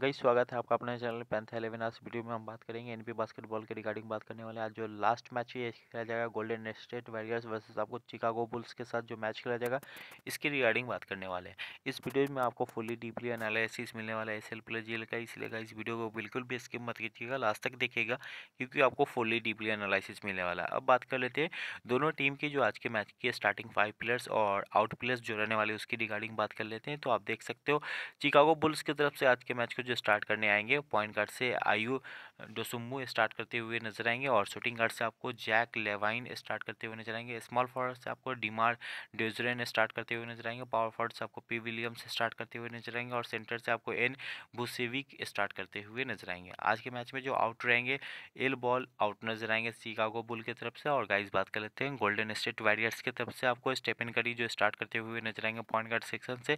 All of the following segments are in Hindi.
गई स्वागत है आपका अपने चैनल पेंथ एलेवन आज वीडियो में हम बात करेंगे एनपी बास्केटबॉल के रिगार्डिंग बात करने वाले आज जो लास्ट मैच ये खेला जाएगा गोल्डन स्टेट वॉरियर्स वर्सेस आपको चिकागो बुल्स के साथ जो मैच खेला जाएगा इसके रिगार्डिंग बात करने वाले हैं इस वीडियो में आपको फुली डीपली एनालिसिस मिलने वाला है एस एल प्लस जेल का इसलिए इस वीडियो को बिल्कुल भी स्किप मत कीजिएगा लास्ट तक देखिएगा क्योंकि आपको फुली डीपली एनालिसिस मिलने वाला है अब बात कर लेते हैं दोनों टीम की जो आज के मैच की स्टार्टिंग फाइव प्लेयर्स और आउट प्लेयर्स जो रहने वाले उसकी रिगार्डिंग बात कर लेते हैं तो आप देख सकते हो चिकागो बुल्स की तरफ से आज के मैच को जो स्टार्ट करने आएंगे पॉइंट कार्ड से आयु डोसुम्बू स्टार्ट करते हुए नजर आएंगे और शूटिंग गार्ड से आपको जैक लेवाइन स्टार्ट करते हुए नजर आएंगे स्मॉल फॉरवर्ड से आपको डीमार डेजरेन स्टार्ट करते हुए नजर आएंगे पावर फॉरवर्ड से आपको पी विलियम्स स्टार्ट करते हुए नजर आएंगे और सेंटर से आपको एन बुसेविक स्टार्ट करते हुए नजर आएंगे आज के मैच में जो आउट रहेंगे एल बॉल आउट नजर आएंगे शिकागो बुल की तरफ से और गाइज बात कर लेते हैं गोल्डन स्टेट वॉरियर्स की तरफ से आपको स्टेपन करी जो स्टार्ट करते हुए नजर आएंगे पॉइंट गार्ड सेक्शन से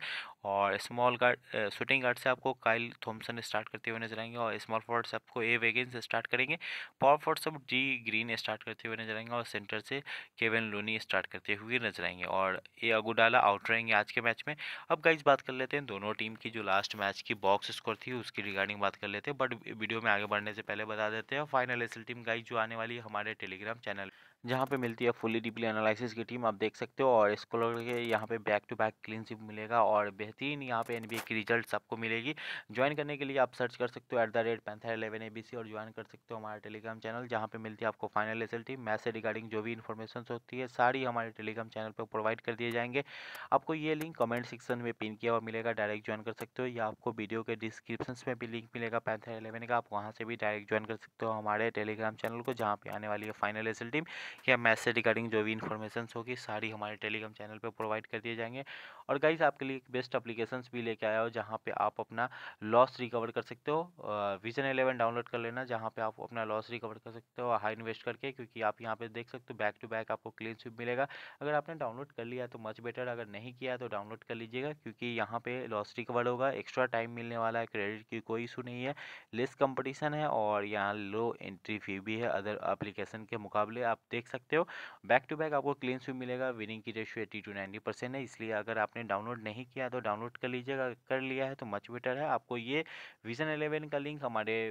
और स्मॉल गार्ड शूटिंग गार्ड से आपको काइल थॉम्सन स्टार्ट करते हुए नजर आएंगे और स्मॉल फॉरवर्ड से आपको ए वेगेंस स्टार्ट करेंगे पॉप फॉर सब डी ग्रीन स्टार्ट करते हुए नजर आएंगे और सेंटर से केवन लोनी स्टार्ट करते हुए नजर आएंगे और ए अगुडाला आउट रहेंगे आज के मैच में अब गाइज बात कर लेते हैं दोनों टीम की जो लास्ट मैच की बॉक्स स्कोर थी उसकी रिगार्डिंग बात कर लेते हैं बट वीडियो में आगे बढ़ने से पहले बता देते हैं फाइनल एस टीम गाइज जो आने वाली है हमारे टेलीग्राम चैनल जहाँ पे मिलती है फुली डीपली एनालिसिस की टीम आप देख सकते हो और स्कॉलर के यहाँ पे back to back clean sweep मिलेगा और बेहतरीन यहाँ पे एनबीए की रिजल्ट आपको मिलेगी ज्वाइन करने के लिए आप सर्च कर सकते हो at the rate Panther eleven A और ज्वाइन कर सकते हो हमारा टेलीग्राम चैनल जहाँ पे मिलती है आपको फाइनल एस टीम मैथ से रिगार्डिंग जो भी इन्फॉर्मेशन होती है सारी हमारे टेलीग्राम चैनल पर प्रोवाइड कर दिए जाएंगे आपको ये लिंक कमेंट सेक्शन में पिन किया हुआ मिलेगा डायरेक्ट ज्वाइन कर सकते हो या आपको वीडियो के डिस्क्रिप्शन में भी लिंक मिलेगा पैंथर एलेवन का आप वहाँ से भी डायरेक्ट ज्वाइन कर सकते हो हमारे टेलीग्राम चैनल को जहाँ पे आने वाली है फाइनल एस टीम या मैसेज रिगार्डिंग जो भी इन्फॉर्मेशन होगी सारी हमारे टेलीग्राम चैनल पर प्रोवाइड कर दिए जाएंगे और गाइज आपके लिए बेस्ट अप्लीकेशन भी लेके आया हो जहाँ पे आप अपना लॉस रिकवर कर सकते हो विजन एलेवन डाउनलोड कर लेना जहाँ पे आप अपना लॉस रिकवर कर सकते हो हाई इन्वेस्ट करके क्योंकि आप यहाँ पे देख सकते हो बैक टू बैक आपको क्लीन स्विप मिलेगा अगर आपने डाउनलोड कर लिया तो मच बेटर अगर नहीं किया तो डाउनलोड कर लीजिएगा क्योंकि यहाँ पे लॉस रिकवर होगा एक्स्ट्रा टाइम मिलने वाला है क्रेडिट की कोई इशू नहीं है लेस कंपटीशन है और यहाँ लो एंट्री फी भी है अदर अप्लीकेशन के मुकाबले आप देख सकते हो बैक टू बैक आपको क्लीन स्विप मिलेगा विनिंग की ratio eighty to ninety percent है इसलिए अगर आपने आपने डाउनलोड नहीं किया तो डाउनलोड कर लीजिएगा कर लिया है तो मच बेटर है आपको ये विजन एलेवन का लिंक हमारे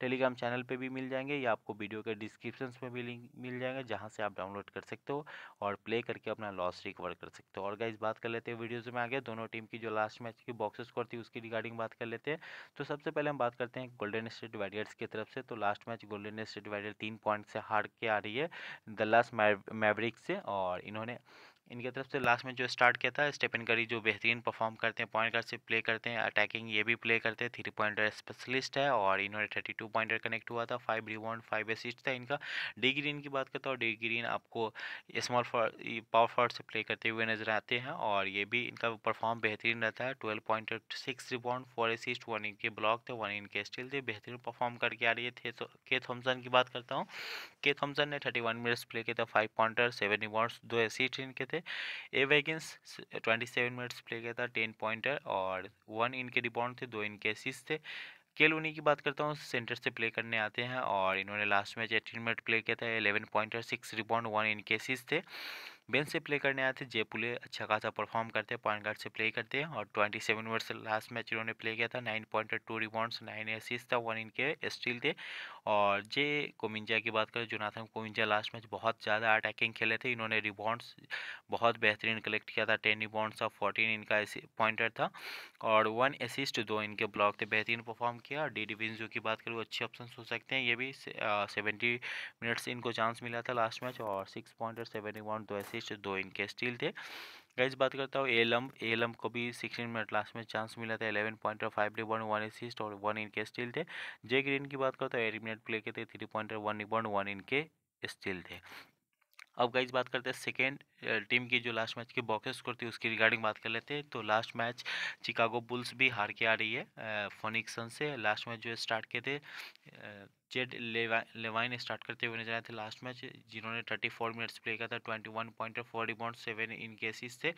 टेलीग्राम चैनल पे भी मिल जाएंगे या आपको वीडियो के डिस्क्रिप्शन में भी लिंक मिल जाएंगे जहाँ से आप डाउनलोड कर सकते हो और प्ले करके अपना लॉस रिकवर कर सकते हो और गाइज बात कर लेते हैं वीडियोज़ में आगे दोनों टीम की जो लास्ट मैच की बॉक्स स्कोर थी उसकी रिगार्डिंग बात कर लेते हैं तो सबसे पहले हम बात करते हैं गोल्डन स्टेट वॉरियर्स की तरफ से तो last match Golden State Warrior तीन पॉइंट से हार के आ रही है द लास्ट मैवरिक से और इन्होंने इनके तरफ से लास्ट में जो स्टार्ट किया था स्टेपन करी जो बेहतरीन परफॉर्म करते हैं पॉइंट गार्ड से प्ले करते हैं अटैकिंग ये भी प्ले करते हैं थ्री पॉइंटर स्पेशलिस्ट है और इन्होंने थर्टी टू पॉइंटर कनेक्ट हुआ था फाइव रिबाउंड फाइव असिस्ट था इनका डी ग्रीन की बात करता हूँ डी ग्रीन आपको स्मॉल पावर फॉर्ड से प्ले करते हुए नजर आते हैं और ये भी इनका परफॉर्म बेहतरीन रहता है twelve pointer six rebound four assist one इनके ब्लॉक थे वन इनके स्टिल थे बेहतरीन परफॉर्म करके आ रही है के थॉमसन की बात करता हूँ के थॉमसन ने थर्टी वन मिनट्स प्ले किया था फाइव पॉइंटर सेवन रिबाउंड दो असिस्ट इनके थे A Wiggins twenty seven minutes play किया था टेन पॉइंटर और वन इनके रिबाउंड थे दो इनके असिस्ट थे केल उन्हीं की बात करता हूँ सेंटर से प्ले करने आते हैं और इन्होंने last match eighteen minute play किया था eleven pointer six rebound one इनकेसिस थे बेंच से प्ले करने आए थे जयपुले अच्छा खासा परफॉर्म करते हैं पॉइंट गार्ड से प्ले करते हैं और ट्वेंटी सेवन ओवर से लास्ट मैच इन्होंने प्ले किया था nine point two rebounds nine एसिस था वन इनके स्टील थे और जे कोमिंजा की बात करें जोनाथन कोमिंजा लास्ट मैच बहुत ज़्यादा अटैकिंग खेले थे इन्होंने रिबॉन्ड्स बहुत बेहतरीन कलेक्ट किया था टेन रिबॉन्ड्स और फोर्टीन इनका पॉइंटर था और वन असिस्ट दो इनके ब्लॉक थे बेहतरीन परफॉर्म किया डी डी डिविजो की बात करें वो अच्छे ऑप्शन हो सकते हैं ये भी सेवेंटी मिनट्स इनको चांस मिला था लास्ट मैच और सिक्स पॉइंटर सेवन रिबॉन्ड दो आशीष दो इनके स्टील थे गाइज बात करता हूँ एलम एलम को भी सिक्सटीन मिनट लास्ट में चांस मिला था eleven pointer five rebound one assist और वन इनके स्टील थे जे ग्रीन की बात करता हूँ एट मिनट प्ले के थे three pointer one rebound one इनके स्टील थे अब गाइज बात करते हैं सेकेंड टीम uh, की जो लास्ट मैच की बॉक्स स्कोर थी उसकी रिगार्डिंग बात कर लेते हैं तो लास्ट मैच चिकागो बुल्स भी हार के आ रही है फोनिक्सन uh, से लास्ट मैच जो स्टार्ट किए थे uh, जेड लेवाइन स्टार्ट करते हुए नजर आए थे लास्ट मैच जिन्होंने 34 मिनट्स प्ले किया था 21 पॉइंटर फोर रिबाउंड सेवन इन केसेस थे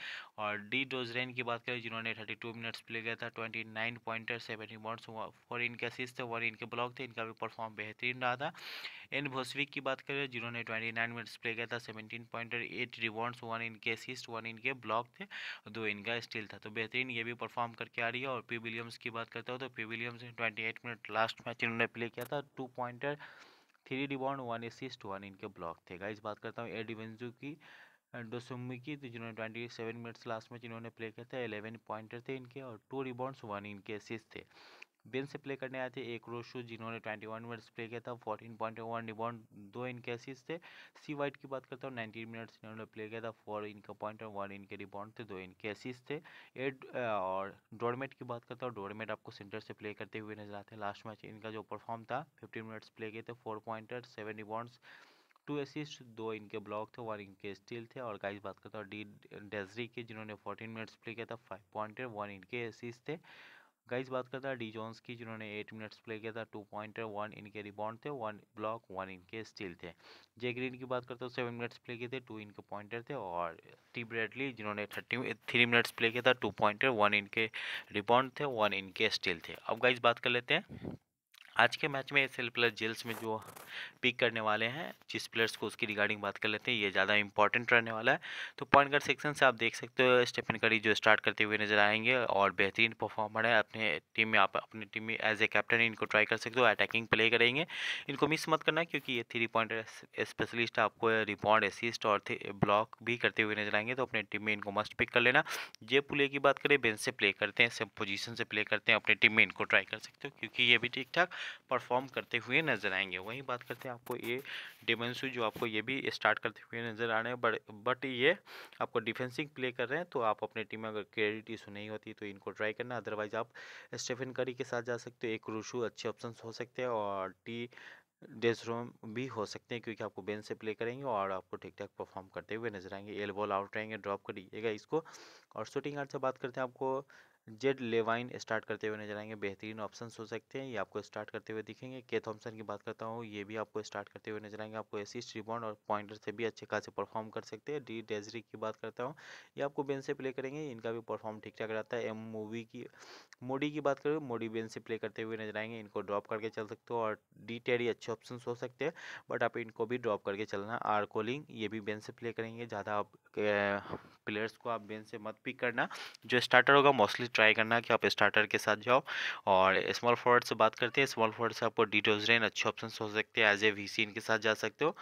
और डी डोजरेन की बात करें जिन्होंने 32 मिनट्स प्ले किया था 29 पॉइंट सेवन रिबाउंड्स फोर इन केसेस थे वन इनके ब्लॉक थे इनका भी परफॉर्म बेहतरीन रहा था एन भोसविक की बात करें जिन्होंने नाइन मिनट्स प्ले किया था 17 पॉइंटर एट रिबाउंड्स वन इन असिस्ट वन इनके ब्लॉक थे दो इनका स्टील था तो बेहतरीन ये भी परफॉर्म करके आ रही है और पी विलियम्स की बात करते हो तो पी विलियम्स ने एट मिनट लास्ट मैच इन्होंने प्ले किया था two pointer three rebound one assist one इनके ब्लॉक थे गाइज बात करता हूँ एड इवेंजू की डोसुमी की तो जिन्होंने ट्वेंटी सेवन मिनट्स लास्ट में जिन्होंने प्ले किया था एलेवन पॉइंटर थे इनके और टू रिबाउंड वन इनके असिस्ट थे बेन से प्ले करने आए थे एक रोशो जिन्होंने 21 मिनट्स प्ले किया था 14.1 रिबाउंड दो इनके असिस थे सी वाइट की बात करता हूँ 19 मिनट्स इन्होंने प्ले किया था फोर इनका पॉइंट वन इनके रिबाउंड थे दो इनके असिस थे एड और डोरमेट की बात करता हूँ डोरमेट आपको सेंटर से प्ले करते हुए नजर आते हैं लास्ट मैच इनका जो परफॉर्म था फिफ्टीन मिनट्स प्ले किए थे four pointer seven rebounds two assist दो इनके ब्लॉक थे वन इनके स्टील थे और गाइस बात करता हूँ डी डेजरी के जिन्होंने फोर्टीन मिनट्स प्ले किया था फाइव पॉइंटर वन इनके असिस्ट थे गाइज बात करता है डी जॉन्स की जिन्होंने एट मिनट्स प्ले किया था टू पॉइंटर वन इनके रिबाउंड थे वन ब्लॉक वन इनके स्टील थे जे ग्रीन की बात करते हो सेवन मिनट्स प्ले किए थे टू इनके पॉइंटर थे और टी ब्रेडली जिन्होंने थर्टी थ्री मिनट्स प्ले किया था टू पॉइंटर वन इनके रिबाउंड थे वन इनके स्टील थे अब गाइज बात कर लेते हैं आज के मैच में एस प्लस जेल्स में जो पिक करने वाले हैं जिस प्लेयर्स को उसकी रिगार्डिंग बात कर लेते हैं ये ज़्यादा इंपॉर्टेंट रहने वाला है तो पॉइंट गार्ड सेक्शन से आप देख सकते हो स्टेफन करी जो स्टार्ट करते हुए नजर आएंगे और बेहतरीन परफॉर्मर है अपने टीम में आप अपनी टीम में एज ए कैप्टन इनको ट्राई कर सकते हो अटैकिंग प्ले करेंगे इनको मिस मत करना क्योंकि ये थ्री पॉइंट स्पेशलिस्ट आपको रिपॉन्ड असिस्ट और ब्लॉक भी करते हुए नजर आएंगे तो अपने टीम में इनको मस्ट पिक कर लेना जे पुले की बात करें बेंच से प्ले करते हैं सब पोजिशन से प्ले करते हैं अपने टीम में इनको ट्राई कर सकते हो क्योंकि ये भी ठीक ठाक परफॉर्म करते हुए नज़र आएंगे वहीं बात करते हैं आपको ये डिमेंसू जो आपको ये भी स्टार्ट करते हुए नज़र आ रहे हैं बट बट ये आपको डिफेंसिंग प्ले कर रहे हैं तो आप अपने टीम में अगर क्रेडिट इशू नहीं होती तो इनको ट्राई करना अदरवाइज आप स्टेफिन करी के साथ जा सकते हो एक रूशू अच्छे ऑप्शन हो सकते हैं और टी डेसरोम भी हो सकते हैं क्योंकि आपको बेन से प्ले करेंगे और आपको ठीक ठाक परफॉर्म करते हुए नजर आएंगे एल बॉल आउट रहेंगे ड्रॉप करिएगा इसको और शूटिंग आर्ट से बात करते हैं आपको जेड लेवाइन स्टार्ट करते हुए नजर आएंगे बेहतरीन ऑप्शन हो सकते हैं ये आपको स्टार्ट करते हुए दिखेंगे के थॉम्सन की बात करता हूँ ये भी आपको स्टार्ट करते हुए नजर आएंगे आपको एसिस रिबॉन्ड और पॉइंटर से भी अच्छे खासे परफॉर्म कर सकते हैं डी डेजरी की बात करता हूँ ये आपको बेंच से प्ले करेंगे इनका भी परफॉर्म ठीक ठाक रहता है एम मूवी की मोडी की बात करें मोडी बेंच से प्ले करते हुए नजर आएंगे इनको ड्रॉप करके चल सकते हो और डी टेरी अच्छे ऑप्शन हो सकते हैं बट आप इनको भी ड्रॉप करके चलना आर कोलिंग ये भी बेंच से प्ले करेंगे ज़्यादा आप प्लेयर्स को आप बेंच से मत पिक करना जो स्टार्टर होगा मोस्टली ट्राई करना कि आप स्टार्टर के साथ जाओ और स्मॉल फॉरवर्ड से बात करते हैं स्मॉल फॉरवर्ड से आपको डिटोजरेन अच्छे ऑप्शन हो सकते हैं एज ए वी इनके साथ जा सकते हो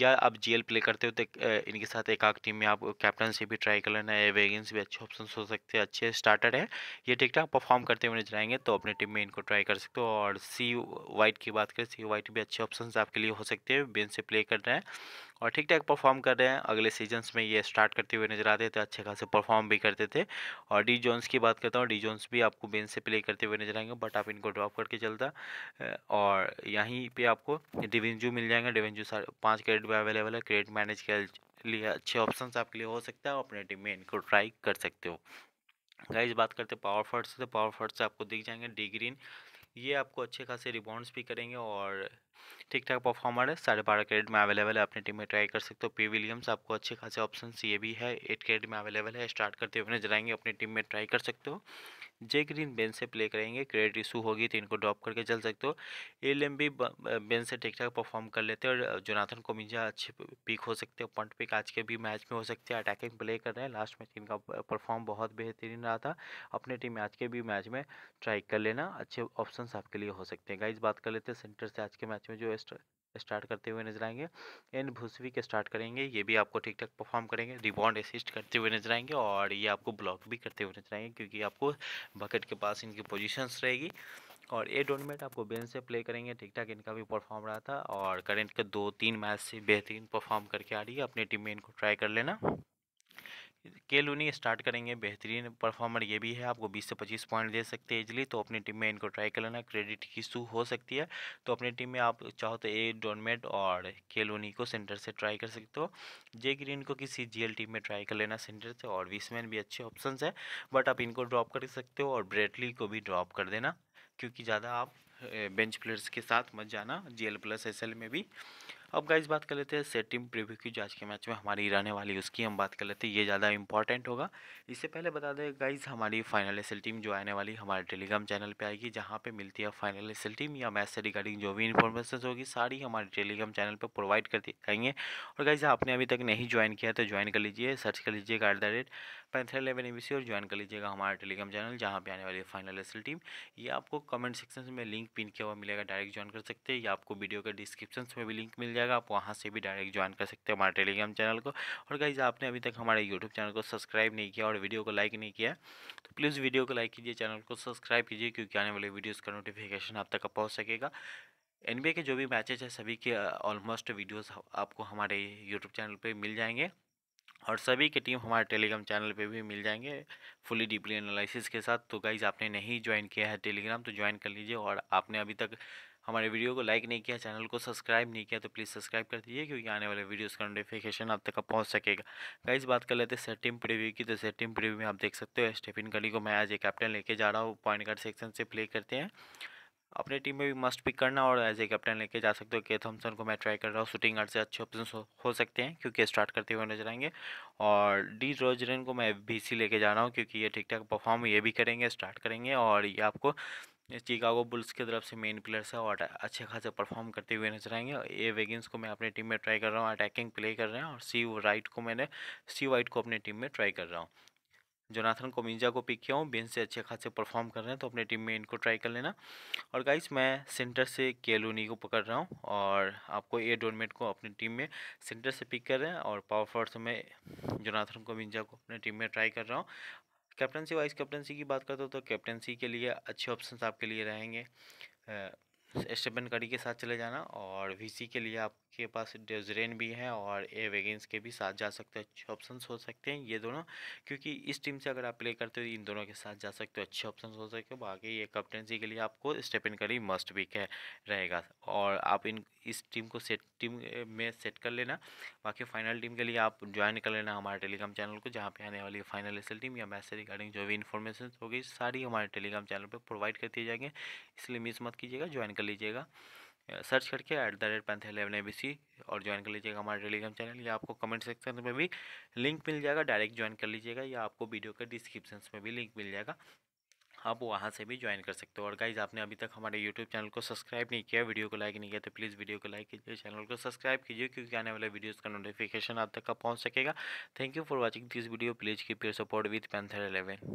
या आप जीएल प्ले करते हो तो इनके साथ एक आग टीम में आप कैप्टन से भी ट्राई कर लेना है वेगन्स भी अच्छे ऑप्शन हो सकते हैं अच्छे स्टार्टर है ये ठीक ठाक परफॉर्म करते हुए नजर आएंगे तो अपने टीम में इनको ट्राई कर सकते हो और सी वाइट की बात करें सी वाइट भी अच्छे ऑप्शन आपके लिए हो सकते हैं बेन से प्ले कर रहे हैं और ठीक ठाक परफॉर्म कर रहे हैं अगले सीजन्स में ये स्टार्ट करते हुए नजर आते थे तो अच्छे खासे परफॉर्म भी करते थे और डी जोन्स की बात करता हूँ डी जोन्स भी आपको बेन से प्ले करते हुए नजर आएंगे बट आप इनको ड्रॉप करके चलता और यहीं पर आपको डिवेंजू मिल जाएंगे डिवेंजू पाँच कैरेट क्रेडिट भी अवेलेबल है क्रेडिट मैनेज के लिए अच्छे ऑप्शन आपके लिए हो सकता है और अपने टीम में इनको ट्राई कर सकते हो गाइज बात करते पावर फर्ट से तो पावर फर्ट से आपको दिख जाएंगे डी ग्रीन ये आपको अच्छे खासे रिबाउंड्स भी करेंगे और ठीक ठाक परफॉर्मर है साढ़े बारह क्रेडिट में अवेलेबल है अपने टीम में ट्राई कर सकते हो पी विलियम्स आपको अच्छे खासे ऑप्शन ये भी है एट क्रेडिट में अवेलेबल है स्टार्ट करते हुए नजर आएंगे अपनी टीम में ट्राई कर सकते हो जे ग्रीन बेन से प्ले करेंगे क्रेडिट इशू होगी तो इनको ड्रॉप करके चल सकते हो एल एम बी बेन से ठीक ठाक परफॉर्म कर लेते हैं और जोनाथन कोमिंजा अच्छे पिक हो सकते हैं पॉइंट पिक आज के भी मैच में हो सकते हैं अटैकिंग प्ले कर रहे हैं लास्ट मैच इनका परफॉर्म बहुत बेहतरीन रहा था अपने टीम आज के भी मैच में ट्राई कर लेना अच्छे ऑप्शन आपके लिए हो सकते हैं गाइज बात कर लेते हैं सेंटर से आज के मैच में जो स्टार्ट करते हुए नजर आएंगे एंड भूसवी के स्टार्ट करेंगे ये भी आपको ठीक ठाक परफॉर्म करेंगे रिबॉन्ड असिस्ट करते हुए नजर आएंगे और ये आपको ब्लॉक भी करते हुए नजर आएंगे क्योंकि आपको बकेट के पास इनकी पोजिशंस रहेगी और ये टूर्नामेंट आपको बेंच से प्ले करेंगे ठीक ठाक इनका भी परफॉर्म रहा था और करेंट के दो तीन मैच से बेहतरीन परफॉर्म करके आ रही है अपनी टीम में इनको ट्राई कर लेना के लूनी स्टार्ट करेंगे बेहतरीन परफॉर्मर ये भी है आपको 20 से 25 पॉइंट दे सकते हैं इजली तो अपनी टीम में इनको ट्राई कर लेना क्रेडिट की शू हो सकती है तो अपनी टीम में आप चाहो तो ए डोनमेट और के लूनी को सेंटर से ट्राई कर सकते हो जे ग्रीन को किसी जी टीम में ट्राई कर लेना सेंटर से और विसमैन भी अच्छे ऑप्शन है बट आप इनको ड्रॉप कर सकते हो और ब्रेटली को भी ड्रॉप कर देना क्योंकि ज़्यादा आप बेंच प्लेयर्स के साथ मत जाना एल प्लस एस में भी अब गाइज बात कर लेते हैं सेट टीम प्रीव्यू की जो आज के मैच में हमारी रहने वाली उसकी हम बात कर लेते हैं ये ज़्यादा इंपॉर्टेंट होगा इससे पहले बता दें गाइज हमारी फाइनल एस टीम जो आने वाली हमारे टेलीग्राम चैनल पे आएगी जहाँ पे मिलती है फाइनल एस टीम या मैच से रिगार्डिंग जो भी इन्फॉर्मेशन होगी सारी हमारे टेलीग्राम चैनल पर प्रोवाइड कर दी जाएंगे और गाइज आपने अभी तक नहीं ज्वाइन किया तो ज्वाइन कर लीजिए सर्च कर लीजिएगा at the rate Panther eleven A और ज्वाइन कर लीजिएगा हमारा टेलीग्राम चैनल जहाँ पर आने वाली फाइनल एस टीम ये आपको कमेंट सेक्शन में लिंक लिंक पिन किया हुआ मिलेगा डायरेक्ट ज्वाइन कर सकते हैं या आपको वीडियो के डिस्क्रिप्शन में भी लिंक मिल जाएगा आप वहाँ से भी डायरेक्ट ज्वाइन कर सकते हैं हमारे टेलीग्राम चैनल को और गाइज आपने अभी तक हमारे यूट्यूब चैनल को सब्सक्राइब नहीं किया और वीडियो को लाइक नहीं किया तो प्लीज़ वीडियो को लाइक कीजिए चैनल को सब्सक्राइब कीजिए क्योंकि आने वाले वीडियोज़ का नोटिफिकेशन आप तक पहुँच सकेगा एन के जो भी मैचेज है सभी के ऑलमोस्ट वीडियोस आपको हमारे यूट्यूब चैनल पे मिल जाएंगे और सभी के टीम हमारे टेलीग्राम चैनल पे भी मिल जाएंगे फुली डीपली एनालिसिस के साथ तो गाइज आपने नहीं ज्वाइन किया है टेलीग्राम तो ज्वाइन कर लीजिए और आपने अभी तक हमारे वीडियो को लाइक नहीं किया चैनल को सब्सक्राइब नहीं किया तो प्लीज़ सब्सक्राइब कर दीजिए क्योंकि आने वाले वीडियोस का नोटिफिकेशन आप तक पहुंच सकेगा गाइस बात कर लेते हैं सेटिंग प्रीव्यू की तो सेटिम प्रीव्यू में आप देख सकते हो स्टेफिन कली को मैं आज एक कैप्टन लेके जा रहा हूँ पॉइंट गार्ड सेक्शन से प्ले करते हैं अपनी टीम में भी मस्ट पिक करना और एज ए कैप्टन लेके जा सकते हो के थम्सन को मैं ट्राई कर रहा हूँ शूटिंग आर्ट से अच्छे ऑप्शन हो सकते हैं क्योंकि स्टार्ट करते हुए नजर आएंगे और डी रोजरन को मैं बी सी लेके जा रहा हूँ क्योंकि ये ठीक ठाक परफॉर्म ये भी करेंगे स्टार्ट करेंगे और ये आपको चिकागो बुल्स की तरफ से मेन प्लेयर्स है और अच्छे खासे परफॉर्म करते हुए नजर आएंगे ए वेगिंस को मैं अपनी टीम में ट्राई कर रहा हूँ अटैकिंग प्ले कर रहे हैं और सी राइट को मैंने सी वाइट को अपनी टीम में ट्राई कर रहा हूँ जोनाथन कोमिंजा को पिक किया हूँ बेन से अच्छे खासे परफॉर्म कर रहे हैं तो अपने टीम में इनको ट्राई कर लेना और गाइस मैं सेंटर से केलोनी को पकड़ रहा हूँ और आपको ए डोनमेट को अपनी टीम में सेंटर से पिक कर रहे हैं और पावर फॉर्ड से मैं जोनाथन कोमिंजा को अपने टीम में ट्राई कर रहा हूँ कैप्टनसी वाइस कैप्टनसी की बात करते हो तो कैप्टनसी के लिए अच्छे ऑप्शन आपके लिए रहेंगे स्टेपन कड़ी के साथ चले जाना और वीसी के लिए आपके पास डेजरेन भी है और ए वेगेंस के भी साथ जा सकते हो अच्छे ऑप्शन हो सकते हैं ये दोनों क्योंकि इस टीम से अगर आप प्ले करते हो इन दोनों के साथ जा सकते हो अच्छे ऑप्शन हो सकते हो बाकी ये कैप्टनसी के लिए आपको स्टेपन कड़ी मस्ट भी है रहेगा और आप इन इस टीम को सेट टीम में सेट कर लेना बाकी फाइनल टीम के लिए आप ज्वाइन कर लेना हमारे टेलीग्राम चैनल को जहाँ पे आने वाली फाइनल एस टीम या मैच रिगार्डिंग जो भी इन्फॉर्मेशन होगी सारी हमारे टेलीग्राम चैनल पर प्रोवाइड कर दिए जाएंगे इसलिए मिस मत कीजिएगा ज्वाइन कर लीजिएगा सर्च करके at the rate Panther eleven A B C और ज्वाइन कर लीजिएगा हमारे टेलीग्राम चैनल या आपको कमेंट सेक्शन में भी लिंक मिल जाएगा डायरेक्ट ज्वाइन कर लीजिएगा या आपको वीडियो के डिस्क्रिप्शन में भी लिंक मिल जाएगा आप वहाँ से भी ज्वाइन कर सकते हो और गाइज आपने अभी तक हमारे यूट्यूब चैनल को सब्सक्राइब नहीं किया वीडियो को लाइक नहीं किया तो प्लीज़ वीडियो को लाइक कीजिए चैनल को सब्सक्राइब कीजिए क्योंकि आने वाले वीडियोज़ का नोटिफिकेशन आप तक का पहुँच सकेगा thank you for watching this video please keep your support with Panther eleven